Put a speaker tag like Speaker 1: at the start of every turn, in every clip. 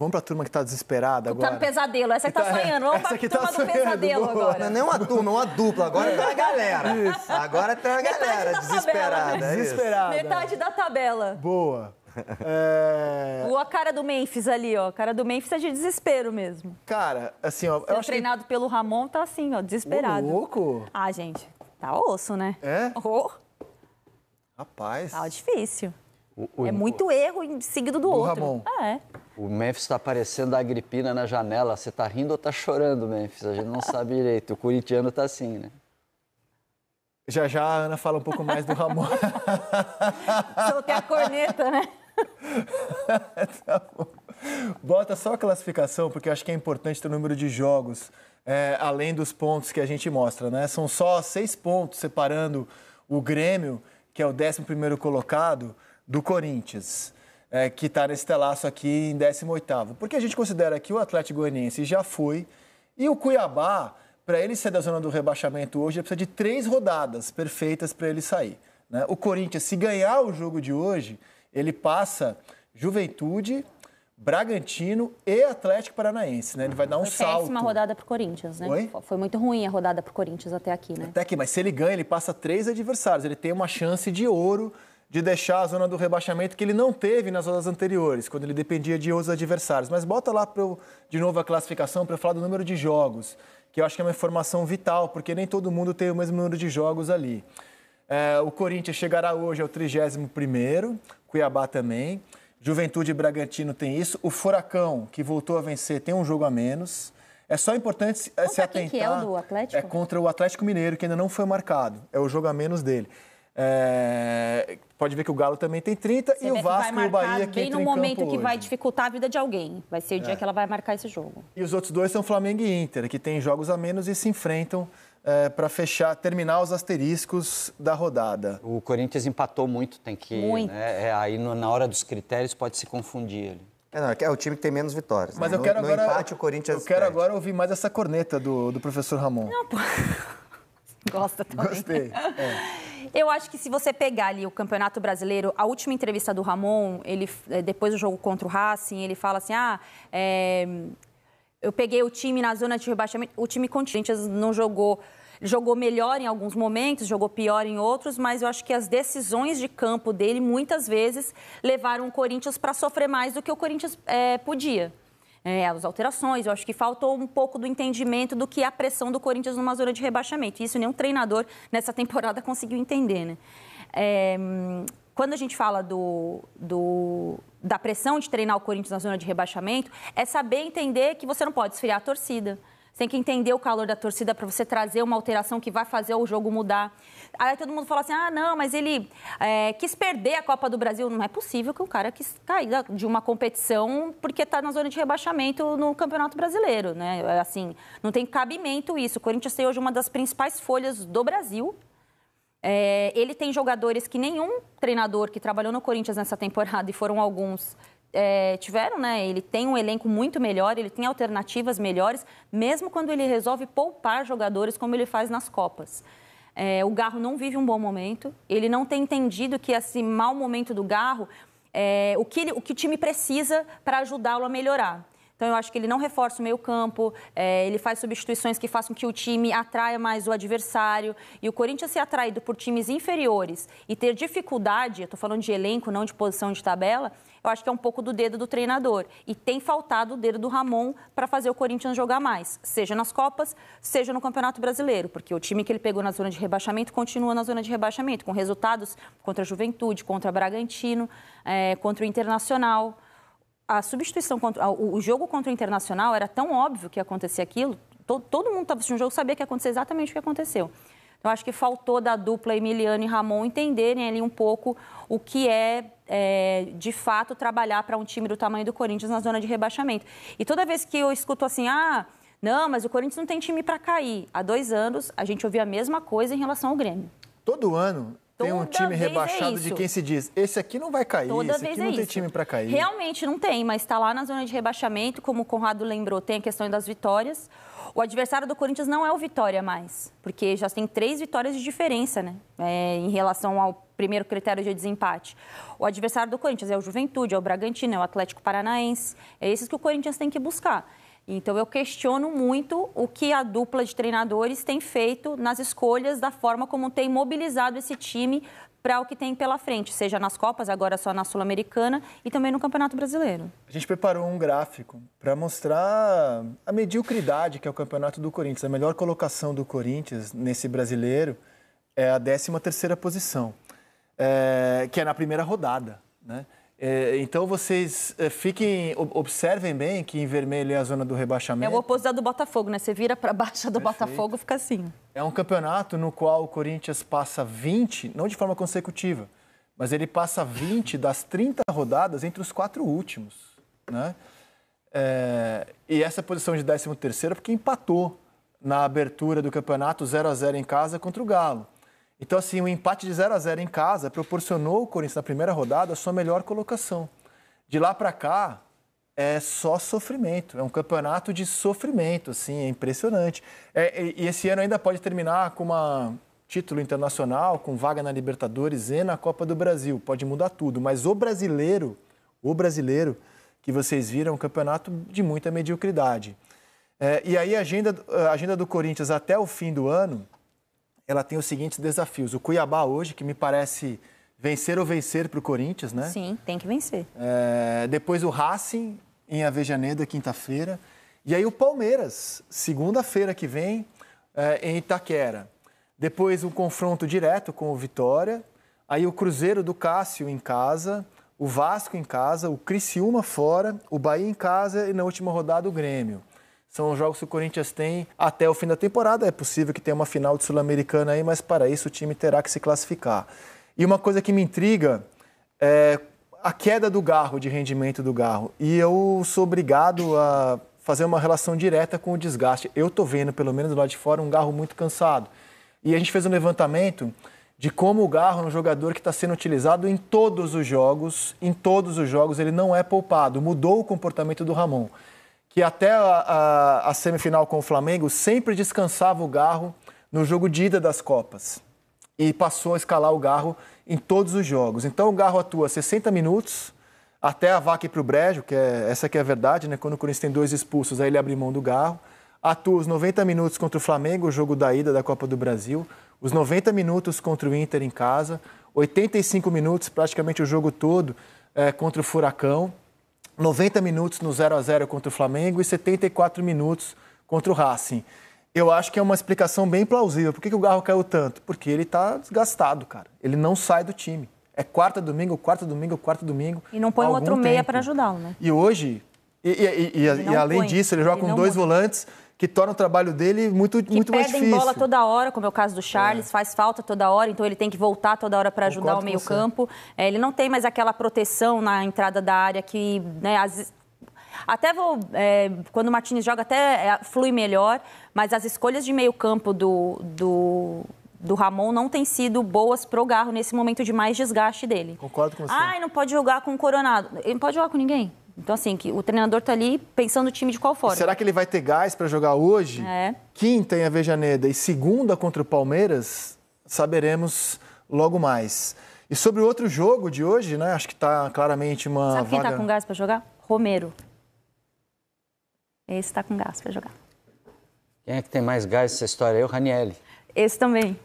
Speaker 1: Vamos para a turma que está desesperada tá agora. Está no
Speaker 2: pesadelo, essa que está tá, sonhando. Vamos para a turma tá do sonhando, pesadelo boa. agora. Não é nem uma
Speaker 1: turma, é uma dupla. Agora tá a galera. Isso. Agora tá a galera desesperada. Tabela, né? Desesperada. Metade
Speaker 2: da tabela.
Speaker 1: Boa. É... a
Speaker 2: cara do Memphis ali, ó. A cara do Memphis é de desespero mesmo.
Speaker 1: Cara, assim, ó. Eu eu treinado
Speaker 2: que... pelo Ramon tá assim, ó, desesperado. Ô, louco! Ah, gente, tá osso, né?
Speaker 1: É? Oh.
Speaker 2: Rapaz. Tá difícil. O, o, é muito o, erro seguido do, do outro. Ramon, ah, é. O Memphis está aparecendo a Agripina na janela. Você está rindo ou está chorando, Memphis? A gente não sabe direito.
Speaker 1: O corintiano está assim, né? Já já a Ana fala um pouco mais do Ramon.
Speaker 2: Soltei a corneta, né?
Speaker 1: tá Bota só a classificação, porque eu acho que é importante ter o número de jogos, é, além dos pontos que a gente mostra, né? São só seis pontos separando o Grêmio, que é o décimo primeiro colocado, do Corinthians, é, que está nesse telaço aqui em 18º. Porque a gente considera que o Atlético Goianiense já foi e o Cuiabá, para ele sair da zona do rebaixamento hoje, precisa de três rodadas perfeitas para ele sair. Né? O Corinthians, se ganhar o jogo de hoje, ele passa Juventude, Bragantino e Atlético Paranaense, né? Ele vai dar um Foi salto. Foi
Speaker 2: rodada para o Corinthians, né? Oi? Foi muito ruim a rodada para o Corinthians até aqui, né?
Speaker 1: Até aqui, mas se ele ganha, ele passa três adversários. Ele tem uma chance de ouro de deixar a zona do rebaixamento que ele não teve nas rodas anteriores, quando ele dependia de outros adversários. Mas bota lá pro, de novo a classificação para eu falar do número de jogos, que eu acho que é uma informação vital, porque nem todo mundo tem o mesmo número de jogos ali. É, o Corinthians chegará hoje ao 31º, Cuiabá também. Juventude e Bragantino tem isso. O Furacão, que voltou a vencer, tem um jogo a menos. É só importante se atentar. Que é, o do Atlético? é contra o Atlético Mineiro, que ainda não foi marcado. É o jogo a menos dele. É, pode ver que o Galo também tem 30 Você e o Vasco e o Bahia que bem no momento que hoje. vai
Speaker 2: dificultar a vida de alguém. Vai ser o dia é. que ela vai marcar esse jogo.
Speaker 1: E os outros dois são Flamengo e Inter, que têm jogos a menos e se enfrentam é, para fechar, terminar os asteriscos da rodada. O Corinthians empatou muito, tem
Speaker 2: que muito. Né, é, aí na hora dos critérios pode se confundir. ele. É, não, é, é o time
Speaker 1: que tem menos vitórias. Mas né? eu quero no, agora. No empate, o Corinthians eu quero perde. agora ouvir mais essa corneta do, do professor Ramon. Não, pô. Gosta também. Gostei.
Speaker 2: É. Eu acho que se você pegar ali o Campeonato Brasileiro, a última entrevista do Ramon, ele eh, depois do jogo contra o Racing, ele fala assim: ah, é, eu peguei o time na zona de rebaixamento, o time Corinthians não jogou. Jogou melhor em alguns momentos, jogou pior em outros, mas eu acho que as decisões de campo dele muitas vezes levaram o Corinthians para sofrer mais do que o Corinthians é, podia é, as alterações. Eu acho que faltou um pouco do entendimento do que é a pressão do Corinthians numa zona de rebaixamento. Isso nenhum treinador nessa temporada conseguiu entender, né? É, quando a gente fala do, do, da pressão de treinar o Corinthians na zona de rebaixamento, é saber entender que você não pode esfriar a torcida. Você tem que entender o calor da torcida para você trazer uma alteração que vai fazer o jogo mudar. Aí todo mundo fala assim: ah, não, mas ele é, quis perder a Copa do Brasil. Não é possível que o cara quis cair de uma competição porque está na zona de rebaixamento no Campeonato Brasileiro, né? Assim, não tem cabimento isso. O Corinthians tem hoje uma das principais folhas do Brasil. É, ele tem jogadores que nenhum treinador que trabalhou no Corinthians nessa temporada, e foram alguns, é, tiveram, né? Ele tem um elenco muito melhor, ele tem alternativas melhores, mesmo quando ele resolve poupar jogadores, como ele faz nas Copas. É, o Garro não vive um bom momento, ele não tem entendido que esse mau momento do Garro é o que, ele, o que o time precisa para ajudá-lo a melhorar. Então eu acho que ele não reforça o meio campo, é, ele faz substituições que façam que o time atraia mais o adversário. E o Corinthians ser atraído por times inferiores e ter dificuldade, eu estou falando de elenco, não de posição de tabela, eu acho que é um pouco do dedo do treinador. E tem faltado o dedo do Ramon para fazer o Corinthians jogar mais, seja nas Copas, seja no Campeonato Brasileiro, porque o time que ele pegou na zona de rebaixamento continua na zona de rebaixamento, com resultados contra a Juventude, contra a Bragantino, é, contra o Internacional a substituição, contra, o jogo contra o Internacional era tão óbvio que ia acontecer aquilo, todo, todo mundo estava assistindo o jogo sabia que ia acontecer exatamente o que aconteceu. Então, acho que faltou da dupla Emiliano e Ramon entenderem ali um pouco o que é, é de fato, trabalhar para um time do tamanho do Corinthians na zona de rebaixamento. E toda vez que eu escuto assim, ah, não, mas o Corinthians não tem time para cair. Há dois anos, a gente ouvia a mesma coisa em relação ao Grêmio.
Speaker 1: Todo ano, tem um time é rebaixado é de quem se diz, esse aqui não vai cair, Toda esse vez aqui é não tem time para cair.
Speaker 2: Realmente não tem, mas está lá na zona de rebaixamento, como o Conrado lembrou, tem a questão das vitórias. O adversário do Corinthians não é o Vitória mais, porque já tem três vitórias de diferença, né? É, em relação ao primeiro critério de desempate. O adversário do Corinthians é o Juventude, é o Bragantino, é o Atlético Paranaense. É esses que o Corinthians tem que buscar. Então eu questiono muito o que a dupla de treinadores tem feito nas escolhas da forma como tem mobilizado esse time para o que tem pela frente, seja nas Copas, agora só na Sul-Americana e também no Campeonato Brasileiro.
Speaker 1: A gente preparou um gráfico para mostrar a mediocridade que é o Campeonato do Corinthians. A melhor colocação do Corinthians nesse brasileiro é a 13 terceira posição, é, que é na primeira rodada, né? É, então vocês é, fiquem, observem bem que em vermelho é a zona do rebaixamento. É o
Speaker 2: oposto da do Botafogo, né? Você vira para baixo do Perfeito. Botafogo, fica
Speaker 1: assim. É um campeonato no qual o Corinthians passa 20, não de forma consecutiva, mas ele passa 20 das 30 rodadas entre os quatro últimos, né? É, e essa posição de 13 terceiro é porque empatou na abertura do campeonato 0 a 0 em casa contra o Galo. Então, assim, o empate de 0 a 0 em casa proporcionou o Corinthians na primeira rodada a sua melhor colocação. De lá para cá, é só sofrimento. É um campeonato de sofrimento, assim, é impressionante. É, e esse ano ainda pode terminar com um título internacional, com vaga na Libertadores e na Copa do Brasil. Pode mudar tudo. Mas o brasileiro, o brasileiro que vocês viram, é um campeonato de muita mediocridade. É, e aí a agenda, a agenda do Corinthians até o fim do ano ela tem os seguintes desafios. O Cuiabá hoje, que me parece vencer ou vencer para o Corinthians, né? Sim, tem que vencer. É, depois o Racing em Avejaneda, quinta-feira. E aí o Palmeiras, segunda-feira que vem, é, em Itaquera. Depois um confronto direto com o Vitória. Aí o Cruzeiro do Cássio em casa, o Vasco em casa, o Criciúma fora, o Bahia em casa e na última rodada o Grêmio. São os jogos que o Corinthians tem até o fim da temporada. É possível que tenha uma final de Sul-Americana aí, mas para isso o time terá que se classificar. E uma coisa que me intriga é a queda do Garro, de rendimento do Garro. E eu sou obrigado a fazer uma relação direta com o desgaste. Eu tô vendo, pelo menos lá de fora, um Garro muito cansado. E a gente fez um levantamento de como o Garro é um jogador que está sendo utilizado em todos os jogos, em todos os jogos ele não é poupado. Mudou o comportamento do Ramon que até a, a, a semifinal com o Flamengo sempre descansava o Garro no jogo de ida das Copas e passou a escalar o Garro em todos os jogos. Então o Garro atua 60 minutos até a vaca para o brejo, que é essa que é a verdade, né? Quando o Corinthians tem dois expulsos, aí ele abre mão do Garro. Atua os 90 minutos contra o Flamengo, o jogo da ida da Copa do Brasil, os 90 minutos contra o Inter em casa, 85 minutos praticamente o jogo todo é, contra o Furacão. 90 minutos no 0 a 0 contra o Flamengo e 74 minutos contra o Racing. Eu acho que é uma explicação bem plausível. Por que, que o Garro caiu tanto? Porque ele está desgastado, cara. Ele não sai do time. É quarta domingo, quarta domingo, quarta domingo. E não põe outro tempo. meia para ajudá-lo, né? E hoje, e, e, e, e além põe. disso, ele joga ele com dois volantes que torna o trabalho dele muito, que muito mais difícil. pedem bola
Speaker 2: toda hora, como é o caso do Charles, é. faz falta toda hora, então ele tem que voltar toda hora para ajudar o meio campo. É, ele não tem mais aquela proteção na entrada da área que, né, as, até vou, é, quando o Martins joga, até é, flui melhor, mas as escolhas de meio campo do, do, do Ramon não têm sido boas pro Garro nesse momento de mais desgaste dele.
Speaker 1: Concordo com você. Ai,
Speaker 2: não pode jogar com o Coronado. Ele não pode jogar com ninguém. Então, assim, que o treinador está ali pensando o time de qual forma. Será que
Speaker 1: ele vai ter gás para jogar hoje? É. Quinta em Avejaneda e segunda contra o Palmeiras, saberemos logo mais. E sobre o outro jogo de hoje, né? Acho que está claramente uma. Sabe quem está com
Speaker 2: gás para jogar? Romero. Esse está com gás para jogar.
Speaker 1: Quem é que tem mais gás nessa história? Eu,
Speaker 2: Ranielli. Esse também.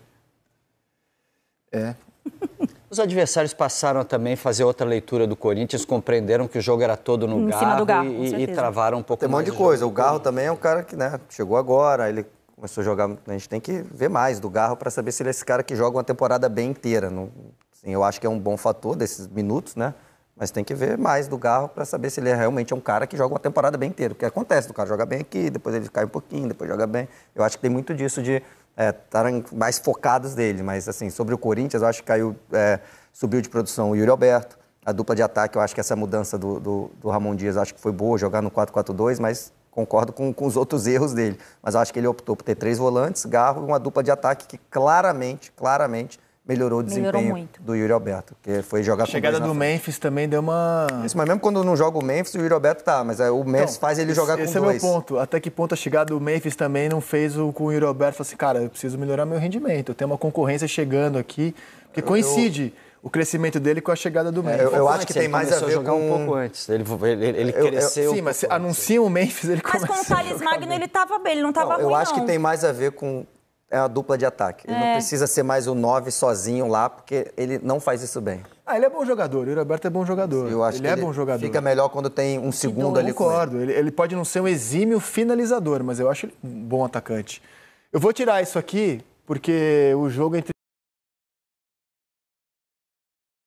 Speaker 2: É. Os adversários passaram a também fazer outra leitura do Corinthians, compreenderam que o jogo era todo no em garro, garro e, e, travaram um pouco Tem um monte de coisa. O Garro também é um cara que né, chegou agora, ele começou a jogar. A gente tem que ver mais do Garro para saber se ele é esse cara que joga uma temporada bem inteira. Não, assim, eu acho que é um bom fator desses minutos, né? Mas tem que ver mais do Garro para saber se ele é realmente é um cara que joga uma temporada bem inteira. O que acontece, o cara joga bem aqui, depois ele cai um pouquinho, depois joga bem. Eu acho que tem muito disso de estarem é, mais focadas dele. Mas, assim, sobre o Corinthians, eu acho que caiu, é, subiu de produção o Yuri Alberto. A dupla de ataque, eu acho que essa mudança do, do, do Ramon Dias, acho que foi boa, jogar no 4-4-2, mas concordo com, com os outros erros dele. Mas eu acho que ele optou por ter três volantes, garro e uma dupla de ataque que claramente, claramente melhorou o desempenho melhorou
Speaker 1: do Yuri Alberto, que foi jogar a com chegada do Memphis também deu uma Isso, mas mesmo quando não joga o Memphis, o Yuri Alberto tá, mas o então, Memphis então, faz ele jogar esse com é dois. Esse é o meu ponto. Até que ponto a chegada do Memphis também não fez o com o Yuri Alberto assim, cara, eu preciso melhorar meu rendimento, eu tenho uma concorrência chegando aqui, porque coincide eu o crescimento dele com a chegada do Memphis. É, eu, eu acho que tem mais a ver jogar com... um pouco antes. Ele, ele, ele eu, cresceu. Eu, sim, mas anuncia o Memphis, ele mas começa.
Speaker 2: Mas com o Thales Magno ele estava bem, ele não estava ruim. Eu acho não. que tem
Speaker 1: mais a ver com,
Speaker 2: é a dupla de ataque. Ele é. não precisa ser mais o 9 sozinho lá, porque ele não faz isso bem.
Speaker 1: Ah, ele é bom jogador, o aberto, é bom jogador. Eu acho ele que é ele bom jogador. Fica melhor quando tem um segundo ali. Eu concordo, ele. Ele, ele, pode não ser um exímio finalizador, mas eu acho ele um bom atacante. Eu vou tirar isso aqui, porque o jogo é entre